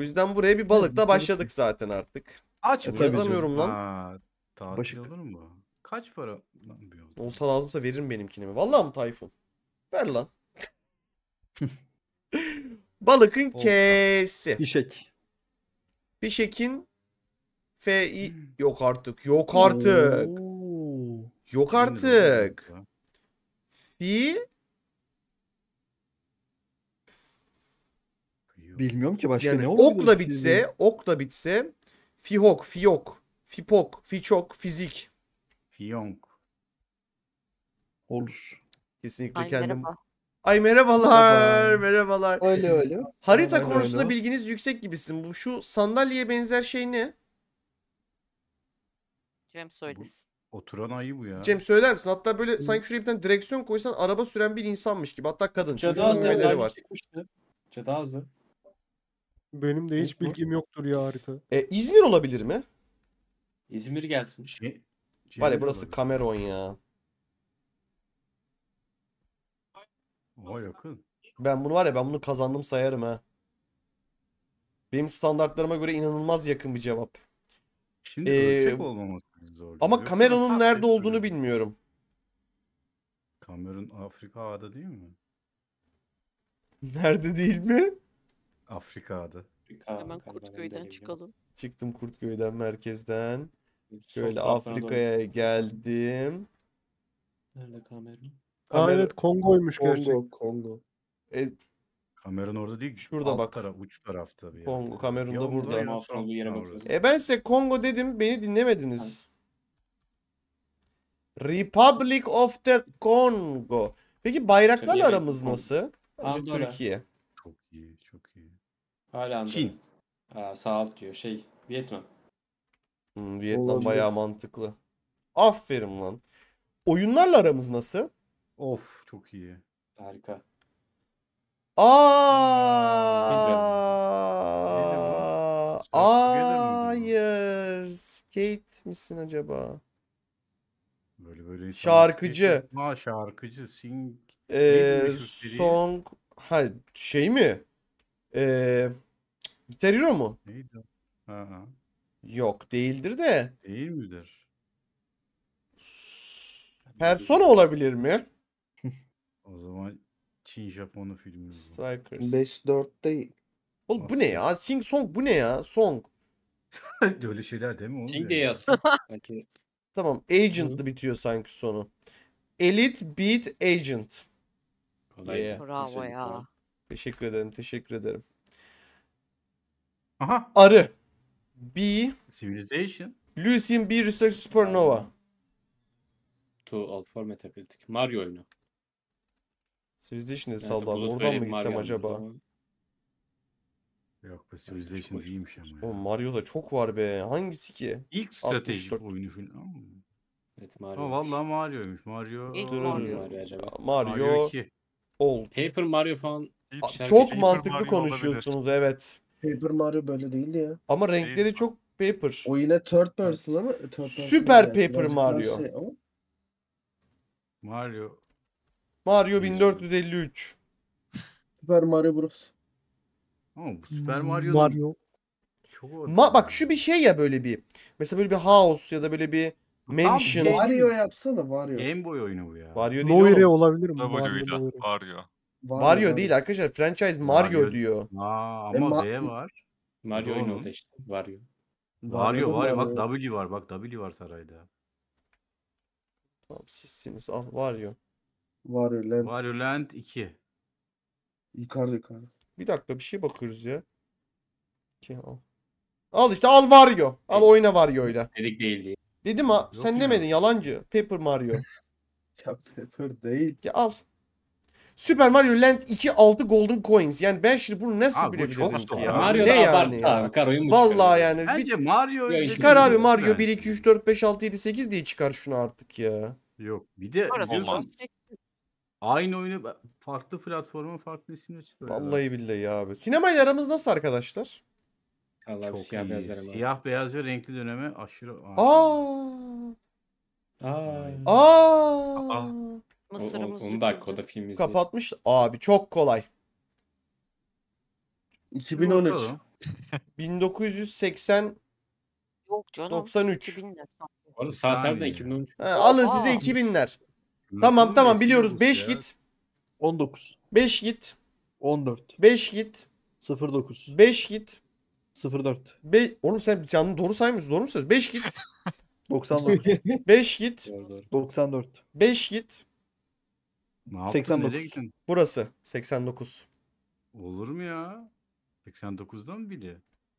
O yüzden buraya bir balıkla başladık zaten artık. Aç e, mı? Yazamıyorum lan. Aa, tatil Başık. olur mu? Kaç para? Olta lazımsa veririm benimkini mi? Vallahi mı Tayfun? Ver lan. Balıkın kesi. Pişek. Pişekin Fişekin f hmm. Yok artık. Yok artık. Oo. Yok artık. Şey Fi Bilmiyorum ki başka yani ne olur. Okla bitse, okla bitse Fihok, Fiyok, Fipok, Fiçok, Fizik. Fiyonk. Olur. Kesinlikle Ay, kendim. Merhaba. Ay merhabalar, merhabalar. Öyle öyle. Harita öyle, konusunda öyle. bilginiz yüksek gibisin. Bu şu sandalyeye benzer şey ne? Cem söylesin. Oturan ayı bu ya. Cem söyler misin? Hatta böyle Hı. sanki şuraya bir tane direksiyon koysan araba süren bir insanmış gibi. Hatta kadın. Çadazı. memeleri benim de hiç bilgim yoktur ya harita. E, İzmir olabilir mi? İzmir gelsin. Şey, şey Var ya burası Kamerun ya. O yakın. Ben bunu var ya ben bunu kazandım sayarım ha. Benim standartlarıma göre inanılmaz yakın bir cevap. Şimdi ee, ölçek olmaması zor. Ama Kamerun'un nerede olduğunu mi? bilmiyorum. Kamerun Afrika ağda değil mi? Nerede değil mi? Afrika'da. Afrika, Hemen Kurtköy'den çıkalım. Çıktım Kurtköy'den merkezden. Şöyle Afrika'ya geldim. Nerede Kamerun? Aa evet Kongo'ymuş Kongo, gerçek. Kongo. E, Kamerun orada değil. Şurada bak. Tara, uç tarafta bir yer. Kongo Kamerun da burada. Ya, olduğu yere bakıyoruz. E ben size Kongo dedim beni dinlemediniz. Ha. Republic of the Congo. Peki bayraklarla aramız nasıl? Bence Andorra. Türkiye. Hala Çin. sağ alt diyor. Şey Vietnam. Hmm, Vietnam Olabilir. bayağı mantıklı. Aferin lan. Oyunlarla aramız nasıl? Of çok iyi. Harika. Aa! Aa! Hayır. Skate misin acaba? Böyle böyle Şarkıcı. Ha şarkıcı sing. Ee, song. Ha şey mi? Ee, Gitar Hero mu? Neydi Ha, ha. Yok değildir de. Değil midir? Persona olabilir mi? O zaman Çin Japonu filmi Strikers. 5-4 değil. Oğlum bu ne ya? Sing Song bu ne ya? Song. Öyle şeyler değil mi? oğlum Çin ya? diye yaz. Tamam Agent'lı bitiyor sanki sonu. Elite Beat Agent. kolay. Bravo ya. Teşekkür ederim, teşekkür ederim. Aha. Arı. B. Civilization. Lucian B. Research Supernova. To Alt for Metacritic. Mario oyunu. Civilization de sallam. Oradan mı gitsem acaba? Yok be Civilization şey değilmiş ama ya. Oğlum Mario'da çok var be. Hangisi ki? İlk strateji. oyunu falan. Evet Mario. Ama vallahi Mario'ymuş. Mario. İlk Mario. Mario acaba. Mario, Mario 2. Old. Paper Mario falan çok mantıklı Mario olabilir. konuşuyorsunuz evet. Paper Mario böyle değildi ya. Ama renkleri çok paper. O yine third person ama third person Süper yani. Paper Mario. şey Mario. Mario 1453. Super Mario Bros. Süper bu Mario. çok Ma bak şu bir şey ya böyle bir. Mesela böyle bir house ya da böyle bir mansion. Şey- Mario yapsana Mario. Game Boy oyunu bu ya. Mario değil Noire oğlum. olabilir mi? W'yla. Mario. Mario. Var Mario değil arkadaşlar. Franchise Mario, Mario diyor. Aa, ama e, Ma- V var. Mario oyunu oldu işte. Mario. Mario var ya bak W var. Bak W var sarayda. Tamam sizsiniz. Al Mario. Mario Land. Mario Land 2. Yukarıda yukarıda. Bir dakika bir şey bakıyoruz ya. Ki al. Al işte al Mario. Al oyna Mario'yla. Dedik değil diye. Dedim ha. Yok sen ya. demedin yalancı. Paper Mario. ya Paper değil. Ya al. Super Mario Land 2 6 Golden Coins. Yani ben şimdi bunu nasıl abi, bilebilirim ki ya? Mario ne yani? Abi, Karo'yu mu Vallahi yani. Bence Mario çıkar abi Mario 1 2 3 4 5 6 7 8 diye çıkar şunu artık ya. Yok. Bir de Aynı oyunu farklı platforma farklı isimle çıkıyor. Vallahi ya. billahi abi. Sinema aramız nasıl arkadaşlar? Allah Çok siyah iyi. Beyaz siyah beyaz ve renkli dönemi aşırı. Aa. Aa. Aa. Aa. Aa. Mısırımız 10 dakika o da film izleyelim. Kapatmış. Abi çok kolay. 2013. 1980 Yok canım. 93. 2000 de sanki. saat harbiden 2013. Ha, alın Aa. size 2000'ler. Tamam tamam biliyoruz. 5 git. 19, 5 git. 14, 5 git. 09, 5 git. 04, Be Oğlum sen canını doğru saymıyorsun. Doğru mu söylüyorsun? 5 git. 99, 5 git. 94, 5 git. 89. Nereye Burası 89. Olur mu ya? 89'da mı bile?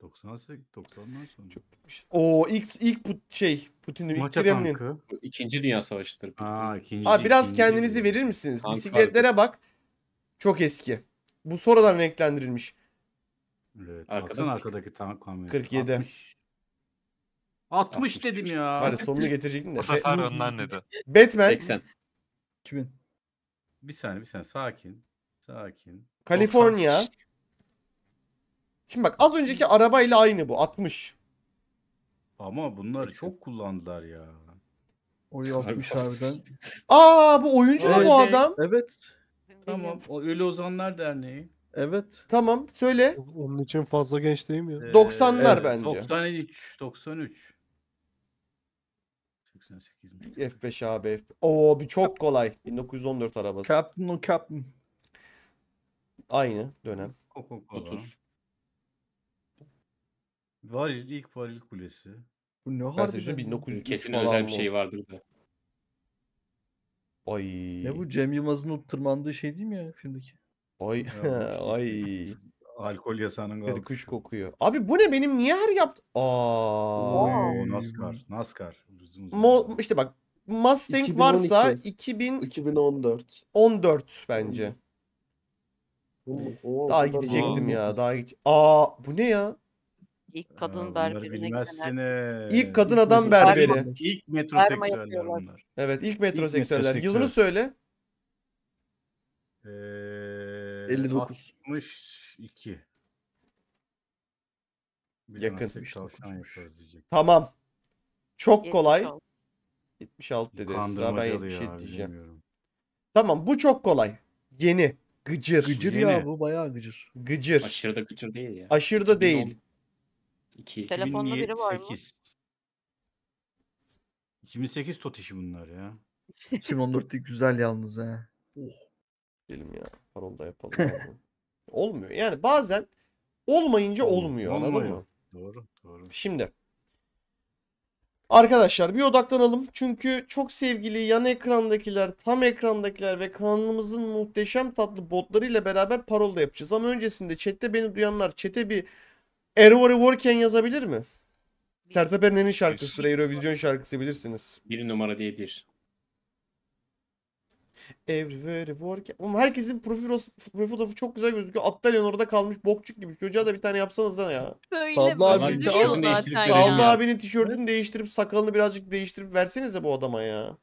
98, 90'dan sonra. Çok gitmiş. Oo ilk ilk put şey Putin'in ilk Kremlin. İkinci Dünya Savaşı'dır. Aa, ikinci, Abi biraz ikinci- kendinizi verir misiniz? Tank Bisikletlere bak. Çok eski. Bu sonradan renklendirilmiş. Evet. Arkada arkadaki tank kamyonu. 47. 60, 60 dedim ya. Bari sonunu getirecektim de. Bu sefer önden dedi. Batman 80. 2000. Bir saniye bir saniye sakin. Sakin. Kaliforniya. Şimdi bak az önceki arabayla aynı bu 60. Ama bunları çok kullandılar ya. O yapmış harbiden. Aa bu oyuncu mu bu şey- adam? Evet. Tamam. O Ölü Ozanlar Derneği. Evet. Tamam söyle. Onun için fazla genç değil mi ya? Ee, 90'lar evet, bence. 93, 93. 88 mi? F5 abi. F5. Oo bir çok kolay. 1914 arabası. Captain o Captain. Aynı dönem. Coca-Cola. 30. Varil, ilk varil kulesi. Bu ne Ben size harbiden? söyleyeyim, 1900 Kesin özel bir şey vardır da. Ay. Ne bu Cem Yılmaz'ın o tırmandığı şey değil mi ya filmdeki? Ay. Şey Ay. Alkol yasağının kaldı. Kuş kokuyor. Abi bu ne benim niye her yaptı? Aa. Wow. NASCAR. NASCAR uzun Mo işte bak Mustang 2012. varsa 2000 2014. 14 bence. Hmm. Oo, daha gidecektim ya. Daha git. Aa bu ne ya? İlk kadın Aa, berberine giden İlk kadın adam berberi. berberi. İlk metroseksüeller bunlar. Evet ilk metroseksüeller. Metro Yılını söyle. Ee, 59. 62. Yakın. Tamam. Çok kolay. 76, dedi Esra. Ben 77 ya, diyeceğim. Bilmiyorum. Tamam bu çok kolay. Yeni. Gıcır. Gıcır Yeni. ya bu bayağı gıcır. Gıcır. Aşırı da gıcır değil ya. Aşırı da değil. 2. Telefonda biri var mı? 2008 tot işi bunlar ya. 2014 güzel yalnız ha. Oh. Diyelim ya. Parol da yapalım. olmuyor. Yani bazen olmayınca olmuyor. olmuyor. Anladın mı? Doğru. Doğru. Şimdi Arkadaşlar bir odaklanalım. Çünkü çok sevgili yan ekrandakiler, tam ekrandakiler ve kanalımızın muhteşem tatlı botlarıyla beraber parol da yapacağız. Ama öncesinde chatte beni duyanlar chat'e bir Erwar'ı Warken yazabilir mi? Sertab Ernen'in şarkısı, Eurovision şarkısı bilirsiniz. Bir numara diye bir. Everywhere work. Oğlum herkesin profil, profil fotoğrafı çok güzel gözüküyor. Attalyan orada kalmış bokçuk gibi. Çocuğa da bir tane yapsanız da ya. Söyle Sallı abi, abi, tişörtünü değiştirip Saldı abinin tişörtünü değiştirip sakalını birazcık değiştirip versenize bu adama ya.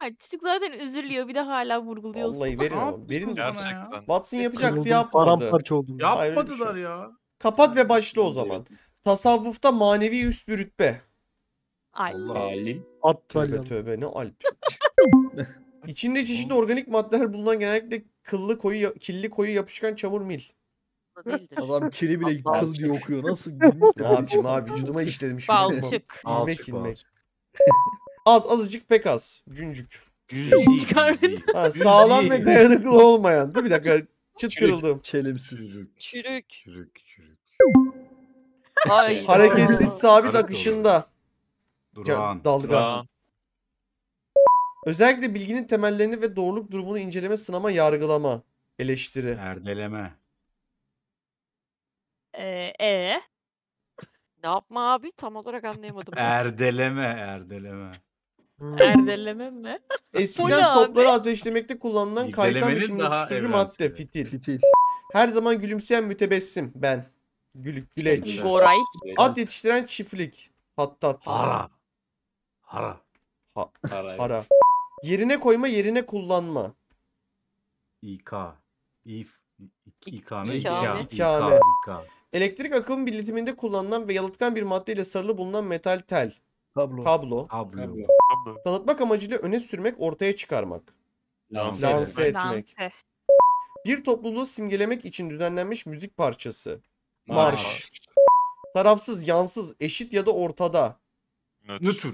Ay, çocuk zaten üzülüyor bir de hala vurguluyorsun. Vallahi verin ama. Verin. Gerçekten. Watson yapacaktı yapmadı. Paramparça oldum. Yapmadılar şey ya. Kapat ve başla o zaman. Tasavvufta manevi üst bir rütbe. Ay. Allah. Alim. Tövbe tövbe ne alp. İçinde çeşitli organik maddeler bulunan genellikle kıllı koyu, killi koyu yapışkan çamur mil. Değildir. Adam kiri bile Bal- kıl diye okuyor. Nasıl Ne yapayım abi şey vücuduma işledim şu Balçık. İlmek ilmek. Az azıcık pek az. Cüncük. Cüzi. Ha, sağlam ve dayanıklı olmayan. Dur bir dakika. Çıt kırıldım. Çelimsiz. çürük. Çürük çürük. Ay. Hareketsiz sabit akışında. Ya, dalga. Dura. Özellikle bilginin temellerini ve doğruluk durumunu inceleme, sınama, yargılama, eleştiri. Erdeleme. Ee, e? Ne yapma abi? Tam olarak anlayamadım. Erdeleme, erdeleme. Hmm. Erdeleme mi? ne Eskiden abi? topları ateşlemekte kullanılan kaytan İrdelemenin tutuşturucu madde fitil. Fitil. Her zaman gülümseyen mütebessim ben. Gülük güleç. Güzel. Goray. At yetiştiren çiftlik. Hattat. Hara. Hara. Ha- Hara. Hara. Yerine koyma, yerine kullanma. İK. İf. İkame. İkame. Elektrik akım birikiminde kullanılan ve yalıtkan bir maddeyle sarılı bulunan metal tel. Kablo. Kablo. Kablo. Tanıtmak amacıyla öne sürmek, ortaya çıkarmak. Lanse, Lanse etmek. Lanse. Bir topluluğu simgelemek için düzenlenmiş müzik parçası. Marş. Marş. Tarafsız, yansız, eşit ya da ortada. Nötr.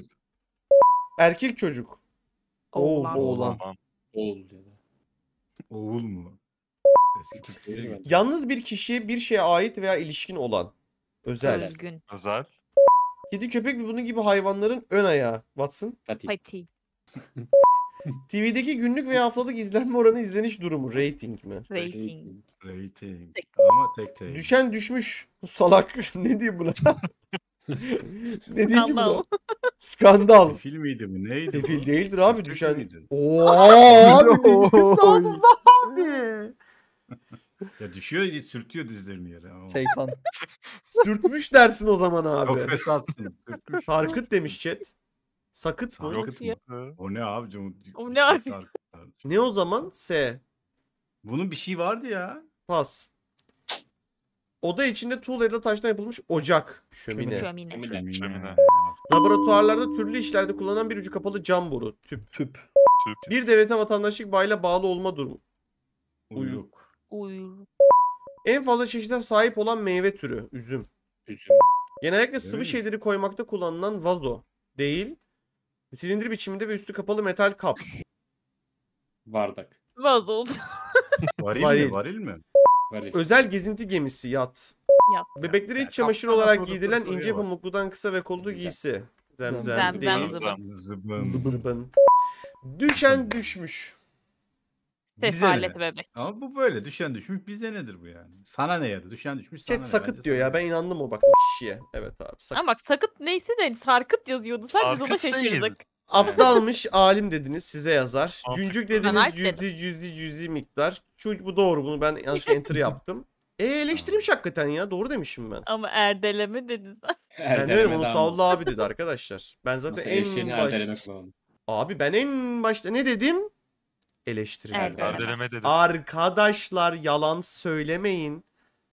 Erkek çocuk. Oğul Oğlan. Oğul diyorlar. Oğul mu? Eski Türkçe'ye Yalnız bir kişiye bir şeye ait veya ilişkin olan. Özel. Özgün. Özel. Kedi köpek ve bunun gibi hayvanların ön ayağı. Watson. Fatih. Pati. TV'deki günlük veya haftalık izlenme oranı izleniş durumu. Rating mi? Rating, Rating. Ama tek tek. Düşen düşmüş. Salak. ne diyeyim buna? Dediğim gibi o. Skandal. Sefil miydi bu neydi? Sefil değildir abi düşen. Oo abi dediğin sağdın abi. Ya düşüyor sürtüyor dizlerini yere. Ama. Seytan. Sürtmüş dersin o zaman abi. Çok fesatsın. Sarkıt demiş chat. Sakıt mı? Sarkıt mı? O ne abi? O ne abi? Ne o zaman? S. Bunun bir şey vardı ya. Pas. Oda içinde tuğla ya da taştan yapılmış ocak, şömine. Şömine. Şömine. Şömine. Laboratuvarlarda türlü işlerde kullanılan bir ucu kapalı cam boru, tüp. Tüp. tüp. Bir devlete vatandaşlık bağıyla bağlı olma durumu. Uyuk. Uyuk. En fazla çeşide sahip olan meyve türü, üzüm. Üzüm. Genellikle Değil sıvı mi? şeyleri koymakta kullanılan vazo değil, silindir biçiminde ve üstü kapalı metal kap. Vardak. Vazo varil, varil mi? Varil mi? Varil. Özel gezinti gemisi yat. Yat. Bebeklere iç çamaşır olarak giydirilen ince pamukludan kısa ve kollu giysi. Zemzem Zemzem değil. zıbın. Zıbın. Zıbın. Düşen düşmüş. Bize Sefaleti bebek. Ama bu böyle düşen düşmüş bize nedir bu yani? Sana ne ya düşen düşmüş sana Chat sakıt diyor sana ya ben inandım o bak kişiye. Evet abi sakıt. Ama bak sakıt neyse de hani sarkıt yazıyordu. Sadece biz ona Sarkıt değil. şaşırdık. Aptalmış alim dediniz size yazar. Mantıklı. Güncük dediniz alp cüzi cüzi cüzi miktar. Çünkü bu doğru bunu ben yanlış enter yaptım. E eleştirmiş hakikaten ya doğru demişim ben. Ama erdeleme dedin. Ben Erdeleme demedim onu abi dedi arkadaşlar. Ben zaten Nasıl en eşeğini baş... Abi ben en başta ne dedim? Eleştiriler. Erdeleme. Erdeleme dedim. Arkadaşlar yalan söylemeyin.